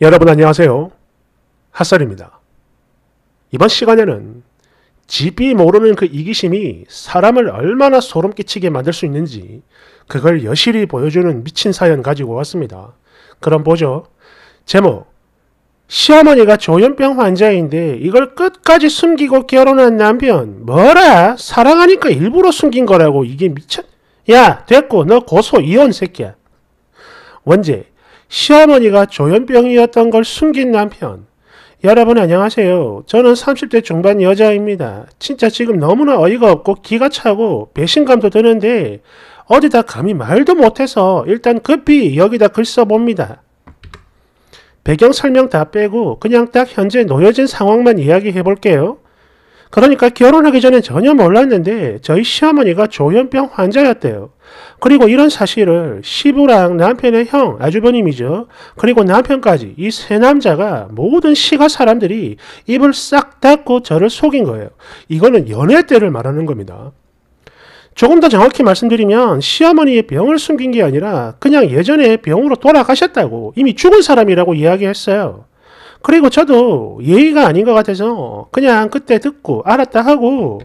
여러분 안녕하세요. 핫설입니다. 이번 시간에는 집이 모르는 그 이기심이 사람을 얼마나 소름 끼치게 만들 수 있는지 그걸 여실히 보여주는 미친 사연 가지고 왔습니다. 그럼 보죠. 제목 시어머니가 조현병 환자인데 이걸 끝까지 숨기고 결혼한 남편 뭐라 사랑하니까 일부러 숨긴 거라고 이게 미쳤 야 됐고 너 고소 이혼 새끼야 원제 시어머니가 조현병이었던 걸 숨긴 남편. 여러분 안녕하세요. 저는 30대 중반 여자입니다. 진짜 지금 너무나 어이가 없고 기가 차고 배신감도 드는데 어디다 감히 말도 못해서 일단 급히 여기다 글 써봅니다. 배경 설명 다 빼고 그냥 딱 현재 놓여진 상황만 이야기해 볼게요. 그러니까 결혼하기 전엔 전혀 몰랐는데 저희 시어머니가 조현병 환자였대요. 그리고 이런 사실을 시부랑 남편의 형, 아주버님이죠. 그리고 남편까지 이 세 남자가 모든 시가 사람들이 입을 싹 닫고 저를 속인 거예요. 이거는 연애 때를 말하는 겁니다. 조금 더 정확히 말씀드리면 시어머니의 병을 숨긴 게 아니라 그냥 예전에 병으로 돌아가셨다고 이미 죽은 사람이라고 이야기했어요. 그리고 저도 예의가 아닌 것 같아서 그냥 그때 듣고 알았다 하고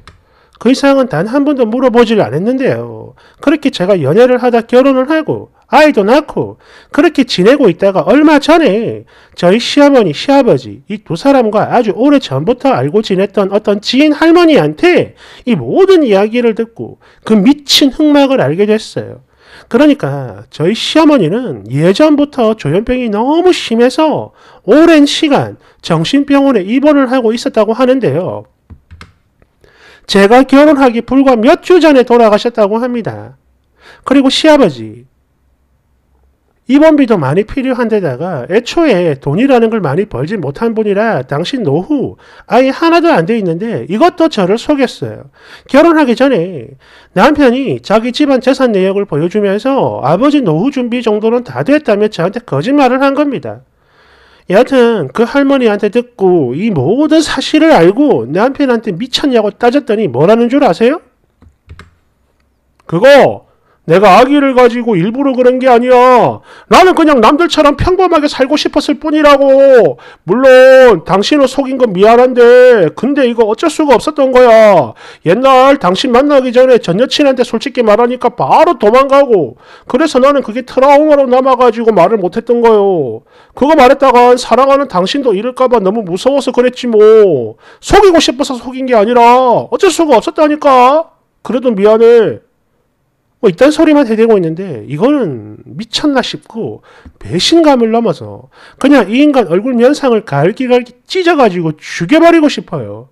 그 이상은 단 한 번도 물어보질 않았는데요. 그렇게 제가 연애를 하다 결혼을 하고 아이도 낳고 그렇게 지내고 있다가 얼마 전에 저희 시어머니, 시아버지 이 두 사람과 아주 오래 전부터 알고 지냈던 어떤 지인 할머니한테 이 모든 이야기를 듣고 그 미친 흑막을 알게 됐어요. 그러니까 저희 시어머니는 예전부터 조현병이 너무 심해서 오랜 시간 정신병원에 입원을 하고 있었다고 하는데요. 제가 결혼하기 불과 몇 주 전에 돌아가셨다고 합니다. 그리고 시아버지, 입원비도 많이 필요한 데다가 애초에 돈이라는 걸 많이 벌지 못한 분이라 당신 노후 아예 하나도 안 돼 있는데 이것도 저를 속였어요. 결혼하기 전에 남편이 자기 집안 재산 내역을 보여주면서 아버지 노후 준비 정도는 다 됐다며 저한테 거짓말을 한 겁니다. 여하튼 그 할머니한테 듣고 이 모든 사실을 알고 남편한테 미쳤냐고 따졌더니 뭐라는 줄 아세요? 그거 내가 아기를 가지고 일부러 그런 게 아니야. 나는 그냥 남들처럼 평범하게 살고 싶었을 뿐이라고. 물론 당신을 속인 건 미안한데 근데 이거 어쩔 수가 없었던 거야. 옛날 당신 만나기 전에 전 여친한테 솔직히 말하니까 바로 도망가고 그래서 나는 그게 트라우마로 남아가지고 말을 못했던 거요. 그거 말했다간 사랑하는 당신도 이럴까봐 너무 무서워서 그랬지 뭐. 속이고 싶어서 속인 게 아니라 어쩔 수가 없었다니까. 그래도 미안해. 뭐 이딴 소리만 해대고 있는데 이거는 미쳤나 싶고 배신감을 넘어서 그냥 이 인간 얼굴 면상을 갈기갈기 찢어가지고 죽여버리고 싶어요.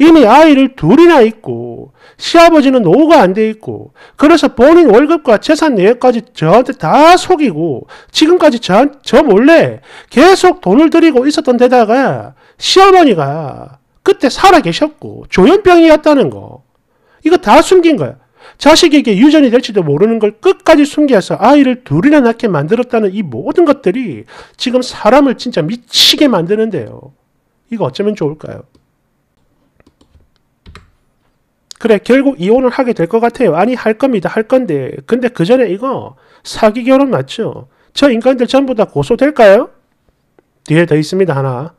이미 아이를 둘이나 있고 시아버지는 노후가 안 돼 있고 그래서 본인 월급과 재산 내역까지 저한테 다 속이고 지금까지 저, 저 몰래 계속 돈을 들이고 있었던 데다가 시어머니가 그때 살아 계셨고 조현병이었다는 거 이거 다 숨긴 거야. 자식에게 유전이 될지도 모르는 걸 끝까지 숨겨서 아이를 둘이나 낳게 만들었다는 이 모든 것들이 지금 사람을 진짜 미치게 만드는데요. 이거 어쩌면 좋을까요? 그래 결국 이혼을 하게 될 것 같아요. 아니 할 겁니다. 할 건데 근데 그 전에 이거 사기 결혼 맞죠? 저 인간들 전부 다 고소될까요? 뒤에 더 있습니다. 하나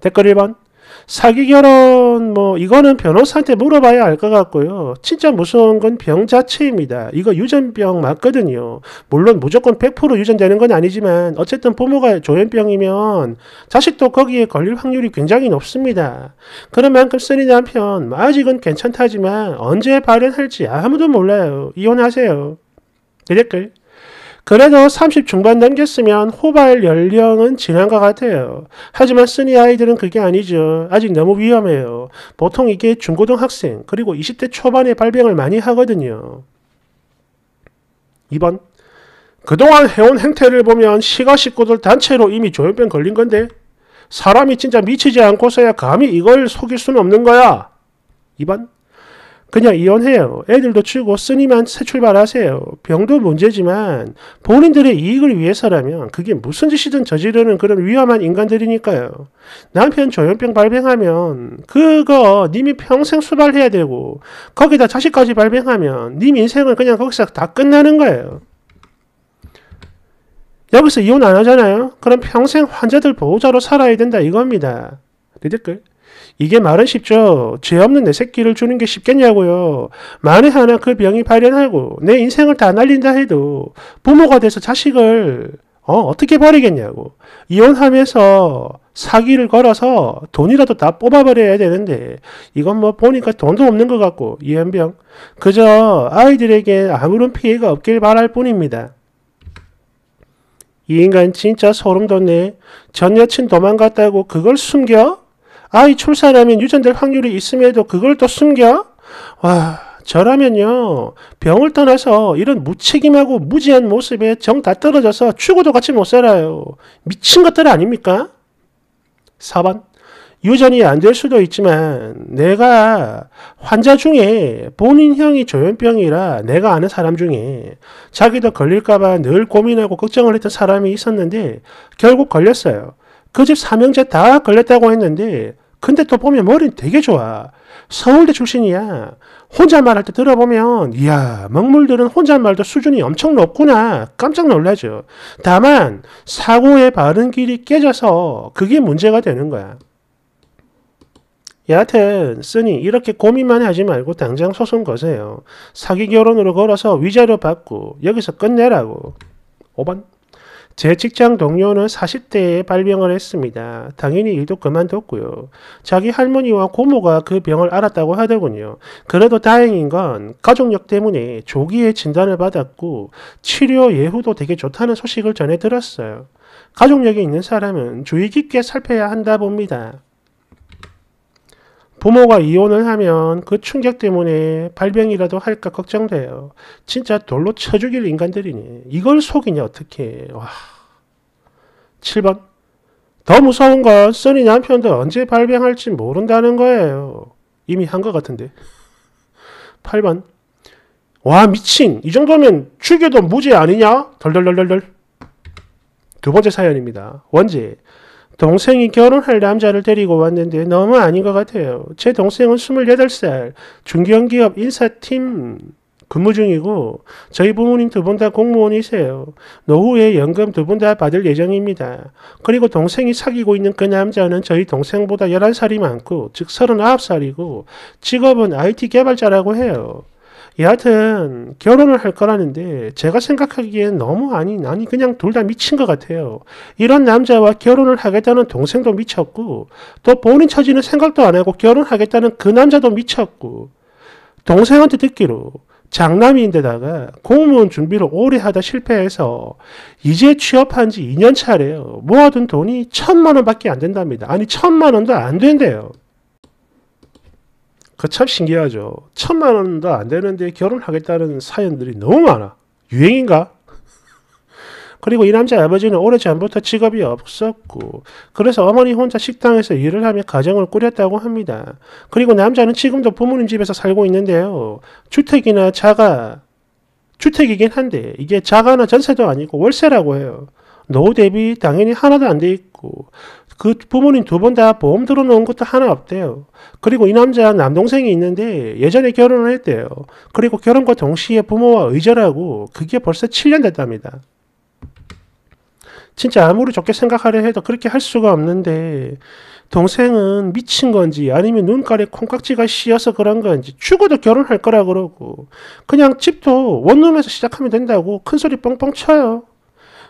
댓글 1번 사기 결혼 뭐 이거는 변호사한테 물어봐야 알 것 같고요. 진짜 무서운 건 병 자체입니다. 이거 유전병 맞거든요. 물론 무조건 100% 유전되는 건 아니지만 어쨌든 부모가 조현병이면 자식도 거기에 걸릴 확률이 굉장히 높습니다. 그런 만큼 쓰니 남편 아직은 괜찮다지만 언제 발현할지 아무도 몰라요. 이혼하세요. 댓글 그래도 30 중반 넘겼으면 호발 연령은 지난 것 같아요. 하지만 쓰니 아이들은 그게 아니죠. 아직 너무 위험해요. 보통 이게 중고등학생 그리고 20대 초반에 발병을 많이 하거든요. 2번 그동안 해온 행태를 보면 시가 식구들 단체로 이미 조현병 걸린 건데 사람이 진짜 미치지 않고서야 감히 이걸 속일 수는 없는 거야. 2번 그냥 이혼해요. 애들도 치고 쓰니만 새 출발하세요. 병도 문제지만 본인들의 이익을 위해서라면 그게 무슨 짓이든 저지르는 그런 위험한 인간들이니까요. 남편 조현병 발병하면 그거 님이 평생 수발해야 되고 거기다 자식까지 발병하면 님 인생은 그냥 거기서 다 끝나는 거예요. 여기서 이혼 안 하잖아요? 그럼 평생 환자들 보호자로 살아야 된다 이겁니다. 내 댓글. 이게 말은 쉽죠. 죄 없는 내 새끼를 주는 게 쉽겠냐고요. 만에 하나 그 병이 발현하고 내 인생을 다 날린다 해도 부모가 돼서 자식을 어, 어떻게 버리겠냐고. 이혼하면서 사기를 걸어서 돈이라도 다 뽑아버려야 되는데, 이건 뭐 보니까 돈도 없는 것 같고, 이현병. 그저 아이들에게 아무런 피해가 없길 바랄 뿐입니다. 이 인간 진짜 소름 돋네. 전 여친 도망갔다고 그걸 숨겨? 아이 출산하면 유전될 확률이 있음에도 그걸 또 숨겨? 와, 저라면요. 병을 떠나서 이런 무책임하고 무지한 모습에 정 다 떨어져서 죽어도 같이 못 살아요. 미친 것들 아닙니까? 4번. 유전이 안 될 수도 있지만 내가 환자 중에 본인 형이 조현병이라 내가 아는 사람 중에 자기도 걸릴까봐 늘 고민하고 걱정을 했던 사람이 있었는데 결국 걸렸어요. 그집 삼형제 다 걸렸다고 했는데 근데 또 보면 머리는 되게 좋아. 서울대 출신이야. 혼잣말 할때 들어보면 이야 먹물들은 혼잣말도 수준이 엄청 높구나 깜짝 놀라죠. 다만 사고의 바른 길이 깨져서 그게 문제가 되는 거야. 여하튼 쓰니 이렇게 고민만 하지 말고 당장 소송 거세요. 사기 결혼으로 걸어서 위자료 받고 여기서 끝내라고. 5번 제 직장 동료는 40대에 발병을 했습니다. 당연히 일도 그만뒀고요. 자기 할머니와 고모가 그 병을 알았다고 하더군요. 그래도 다행인 건 가족력 때문에 조기에 진단을 받았고 치료 예후도 되게 좋다는 소식을 전해 들었어요. 가족력이 있는 사람은 주의 깊게 살펴야 한다 봅니다. 부모가 이혼을 하면 그 충격 때문에 발병이라도 할까 걱정돼요. 진짜 돌로 쳐 죽일 인간들이니. 이걸 속이냐, 어떻게. 와. 7번. 더 무서운 건 써니 남편도 언제 발병할지 모른다는 거예요. 이미 한 것 같은데. 8번. 와, 미친. 이 정도면 죽여도 무죄 아니냐? 덜덜덜덜덜. 두 번째 사연입니다. 원제. 동생이 결혼할 남자를 데리고 왔는데 너무 아닌 것 같아요. 제 동생은 28살, 중견기업 인사팀 근무 중이고 저희 부모님 두 분 다 공무원이세요. 노후에 연금 두 분 다 받을 예정입니다. 그리고 동생이 사귀고 있는 그 남자는 저희 동생보다 11살이 많고 즉 39살이고 직업은 IT 개발자라고 해요. 여하튼 결혼을 할 거라는데 제가 생각하기엔 너무 아니 아니 그냥 둘 다 미친 것 같아요. 이런 남자와 결혼을 하겠다는 동생도 미쳤고 또 본인 처지는 생각도 안 하고 결혼하겠다는 그 남자도 미쳤고 동생한테 듣기로 장남인데다가 공무원 준비를 오래 하다 실패해서 이제 취업한 지 2년 차래요. 모아둔 돈이 천만 원밖에 안 된답니다. 아니 천만 원도 안 된대요. 그참 신기하죠. 천만 원도 안 되는데 결혼하겠다는 사연들이 너무 많아. 유행인가? 그리고 이 남자 아버지는 오래전부터 직업이 없었고 그래서 어머니 혼자 식당에서 일을 하며 가정을 꾸렸다고 합니다. 그리고 남자는 지금도 부모님 집에서 살고 있는데요. 주택이나 자가 주택이긴 한데 이게 자가나 전세도 아니고 월세라고 해요. 노후 대비 당연히 하나도 안 돼 있고 그 부모님 두 번 다 보험 들어놓은 것도 하나 없대요. 그리고 이 남자 남동생이 있는데 예전에 결혼을 했대요. 그리고 결혼과 동시에 부모와 의절하고 그게 벌써 7년 됐답니다. 진짜 아무리 좋게 생각하려 해도 그렇게 할 수가 없는데 동생은 미친 건지 아니면 눈깔에 콩깍지가 씌어서 그런 건지 죽어도 결혼할 거라 그러고 그냥 집도 원룸에서 시작하면 된다고 큰소리 뻥뻥 쳐요.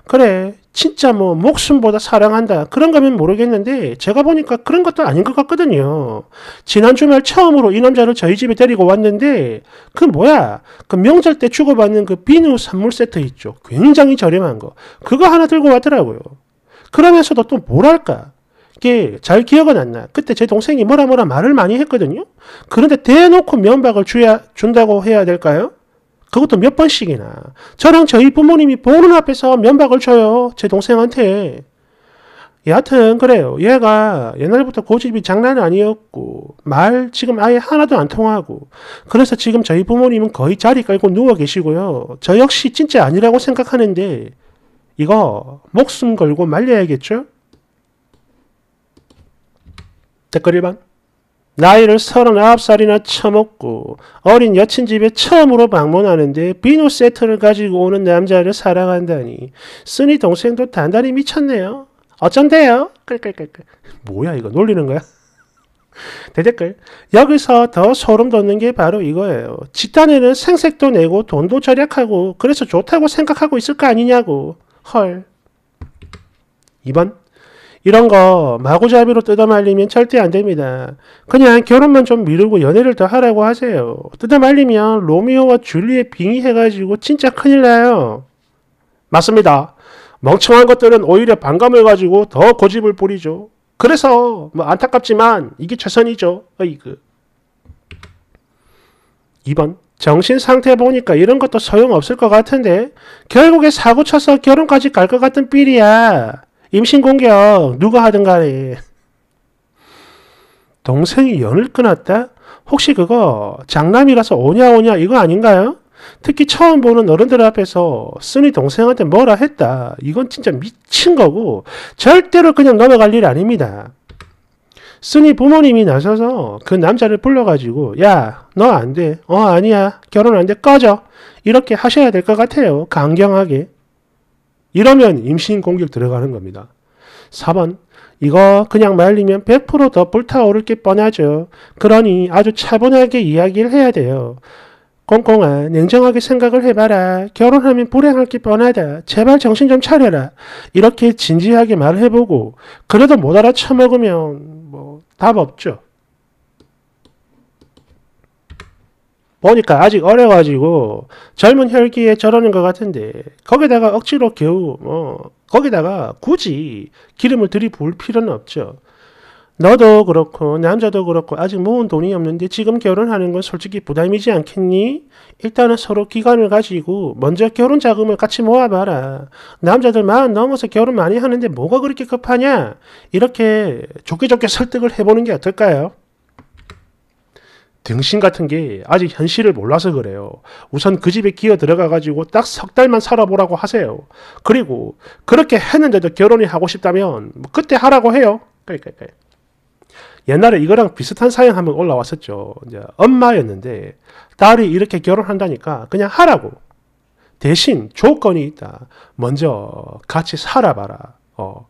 그래 진짜 뭐 목숨보다 사랑한다 그런 거면 모르겠는데 제가 보니까 그런 것도 아닌 것 같거든요. 지난 주말 처음으로 이 남자를 저희 집에 데리고 왔는데 그 뭐야 그 명절 때 주고받는 그 비누 선물 세트 있죠. 굉장히 저렴한 거 그거 하나 들고 왔더라고요. 그러면서도 또 뭐랄까 잘 기억은 안 나. 그때 제 동생이 뭐라 뭐라 말을 많이 했거든요. 그런데 대놓고 면박을 주야 준다고 해야 될까요? 그것도 몇 번씩이나. 저랑 저희 부모님이 보는 앞에서 면박을 쳐요. 제 동생한테. 여하튼 그래요. 얘가 옛날부터 고집이 장난 아니었고 말 지금 아예 하나도 안 통하고 그래서 지금 저희 부모님은 거의 자리 깔고 누워 계시고요. 저 역시 진짜 아니라고 생각하는데 이거 목숨 걸고 말려야겠죠? 댓글 1번 나이를 39살이나 처먹고 어린 여친 집에 처음으로 방문하는데 비누 세트를 가지고 오는 남자를 사랑한다니 쓰니 동생도 단단히 미쳤네요. 어쩐대요? 끌끌끌끌. 뭐야 이거 놀리는 거야? 대댓글. 여기서 더 소름 돋는 게 바로 이거예요. 집단에는 생색도 내고 돈도 절약하고 그래서 좋다고 생각하고 있을 거 아니냐고. 헐. 2번. 이런 거 마구잡이로 뜯어말리면 절대 안 됩니다. 그냥 결혼만 좀 미루고 연애를 더 하라고 하세요. 뜯어말리면 로미오와 줄리엣 빙의해가지고 진짜 큰일 나요. 맞습니다. 멍청한 것들은 오히려 반감을 가지고 더 고집을 부리죠. 그래서 뭐 안타깝지만 이게 최선이죠. 어이그. 2번 정신 상태 보니까 이런 것도 소용없을 것 같은데 결국에 사고 쳐서 결혼까지 갈 것 같은 삘이야. 임신 공격 누가 하든 간에 동생이 연을 끊었다? 혹시 그거 장남이라서 오냐 오냐 이거 아닌가요? 특히 처음 보는 어른들 앞에서 쓰니 동생한테 뭐라 했다. 이건 진짜 미친 거고 절대로 그냥 넘어갈 일 아닙니다. 쓰니 부모님이 나서서 그 남자를 불러가지고 야 너 안 돼. 어 아니야. 결혼 안 돼. 꺼져. 이렇게 하셔야 될 것 같아요. 강경하게. 이러면 임신 공격 들어가는 겁니다. 4번 이거 그냥 말리면 100%더 불타오를 게 뻔하죠. 그러니 아주 차분하게 이야기를 해야 돼요. 꽁꽁아 냉정하게 생각을 해봐라. 결혼하면 불행할 게 뻔하다. 제발 정신 좀 차려라. 이렇게 진지하게 말해보고 그래도 못 알아쳐먹으면 뭐 답 없죠. 보니까 아직 어려가지고 젊은 혈기에 저러는 것 같은데 거기다가 억지로 겨우 뭐 거기다가 굳이 기름을 들이부을 필요는 없죠. 너도 그렇고 남자도 그렇고 아직 모은 돈이 없는데 지금 결혼하는 건 솔직히 부담이지 않겠니? 일단은 서로 기간을 가지고 먼저 결혼 자금을 같이 모아봐라. 남자들 마흔 넘어서 결혼 많이 하는데 뭐가 그렇게 급하냐? 이렇게 좋게 좋게 설득을 해보는 게 어떨까요? 등신 같은 게 아직 현실을 몰라서 그래요. 우선 그 집에 기어 들어가가지고 딱 석 달만 살아보라고 하세요. 그리고 그렇게 했는데도 결혼이 하고 싶다면 뭐 그때 하라고 해요. 그러니까, 옛날에 이거랑 비슷한 사연 한번 올라왔었죠. 이제 엄마였는데 딸이 이렇게 결혼한다니까 그냥 하라고. 대신 조건이 있다. 먼저 같이 살아봐라. 어.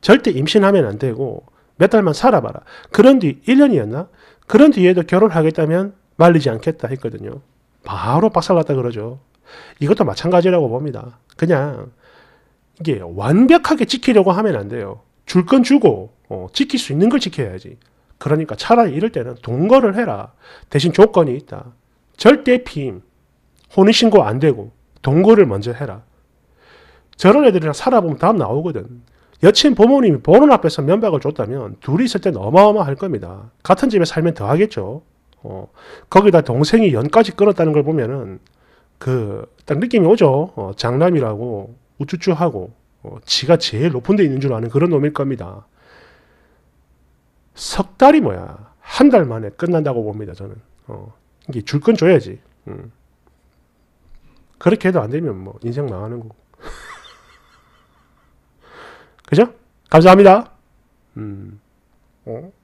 절대 임신하면 안 되고 몇 달만 살아봐라. 그런 뒤 1년이었나? 그런 뒤에도 결혼하겠다면 말리지 않겠다 했거든요. 바로 박살났다 그러죠. 이것도 마찬가지라고 봅니다. 그냥 이게 완벽하게 지키려고 하면 안 돼요. 줄 건 주고 어, 지킬 수 있는 걸 지켜야지. 그러니까 차라리 이럴 때는 동거를 해라. 대신 조건이 있다. 절대 피임, 혼인신고 안 되고 동거를 먼저 해라. 저런 애들이랑 살아보면 다음 나오거든. 여친 부모님이 보는 앞에서 면박을 줬다면 둘이 있을 땐 어마어마할 겁니다. 같은 집에 살면 더 하겠죠. 어, 거기다 동생이 연까지 끊었다는 걸 보면은 그 딱 느낌이 오죠. 어, 장남이라고 우쭈쭈하고 어, 지가 제일 높은 데 있는 줄 아는 그런 놈일 겁니다. 석 달이 뭐야. 한 달 만에 끝난다고 봅니다. 저는. 어, 이게 줄건 줘야지. 음. 그렇게 해도 안 되면 뭐 인생 망하는 거고. 그죠? 감사합니다. 음. 어?